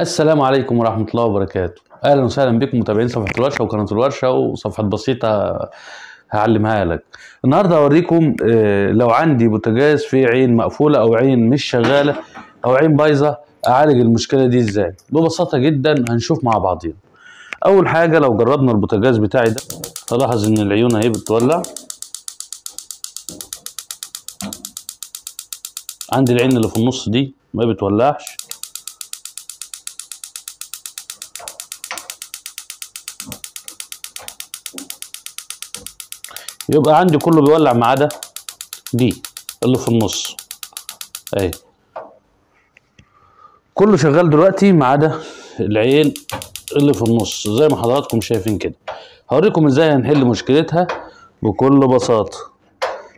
السلام عليكم ورحمة الله وبركاته أهلا وسهلا بكم متابعين صفحة الورشة وقناة الورشة وصفحة بسيطة هعلمها لك النهاردة هوريكم آه، لو عندي بوتجاز فيه عين مقفولة أو عين مش شغالة أو عين بايظة أعالج المشكلة دي إزاي ببساطة جدا هنشوف مع بعضينا أول حاجة لو جربنا البوتجاز بتاعي ده هلاحظ إن العيون أهي بتولع عندي العين اللي في النص دي ما بتولعش يبقى عندي كله بيولع ما عدا دي اللي في النص اهي كله شغال دلوقتي ما عدا العين اللي في النص زي ما حضراتكم شايفين كده هوريكم ازاي هنحل مشكلتها بكل بساطه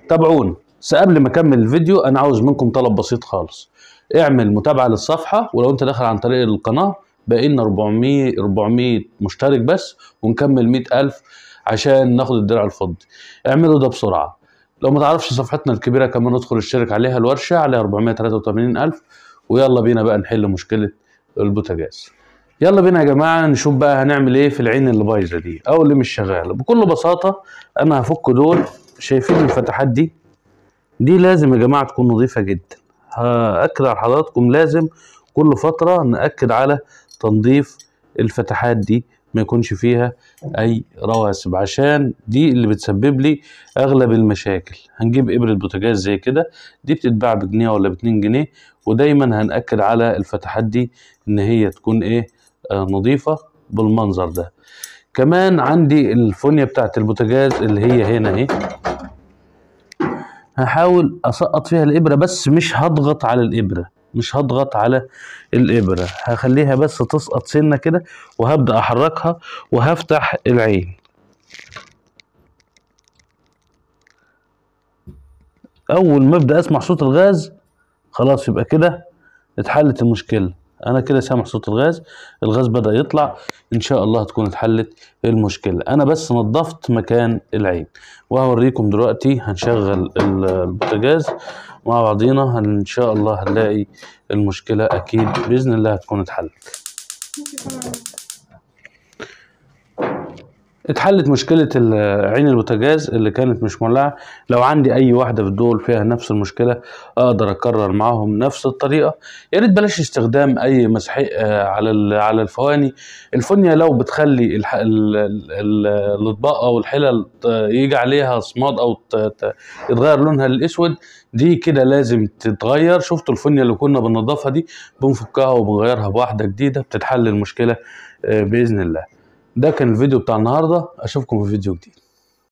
تابعوني بس قبل ما اكمل الفيديو انا عاوز منكم طلب بسيط خالص اعمل متابعه للصفحه ولو انت داخل عن طريق القناه بقينا 400 400 مشترك بس ونكمل 100000 عشان ناخد الدرع الفضي اعملوا ده بسرعه لو ما تعرفش صفحتنا الكبيره كمان ادخل اشترك عليها الورشه عليها 483000 ويلا بينا بقى نحل مشكله البوتاجاز يلا بينا يا جماعه نشوف بقى هنعمل ايه في العين اللي بايظه دي او اللي مش شغاله بكل بساطه انا هفك دول شايفين الفتحات دي دي لازم يا جماعه تكون نظيفه جدا هاكد على حضراتكم لازم كل فتره ناكد على تنظيف الفتحات دي ما يكونش فيها اي رواسب عشان دي اللي بتسبب لي اغلب المشاكل هنجيب ابره بوتاجاز زي كده دي بتتباع بجنيه ولا باتنين جنيه ودايما هنأكد على الفتحات دي ان هي تكون ايه آه نظيفه بالمنظر ده كمان عندي الفونيا بتاعت البوتاجاز اللي هي هنا اهي هحاول اسقط فيها الابره بس مش هضغط على الابره مش هضغط على الابره هخليها بس تسقط سنه كده وهبدا احركها وهفتح العين اول ما ابدا اسمع صوت الغاز خلاص يبقى كده اتحلت المشكله انا كده سامع صوت الغاز الغاز بدا يطلع ان شاء الله هتكون اتحلت المشكله انا بس نظفت مكان العين وهوريكم دلوقتي هنشغل البوتاجاز مع بعضينا ان شاء الله هنلاقي المشكله اكيد باذن الله هتكون اتحلت اتحلت مشكلة عين البوتاجاز اللي كانت مش مولعة لو عندي أي واحدة في الدول فيها نفس المشكلة أقدر أكرر معاهم نفس الطريقة يا ريت بلاش استخدام أي مسحيق آه، على على الفواني الفنية لو بتخلي الأطباق أو الحلل آه، يجي عليها صماد أو يتغير لونها للأسود دي كده لازم تتغير شفتوا الفنية اللي كنا بننضفها دي بنفكها وبنغيرها بواحدة جديدة بتتحل المشكلة آه، بإذن الله ده كان الفيديو بتاع النهارده اشوفكم في فيديو جديد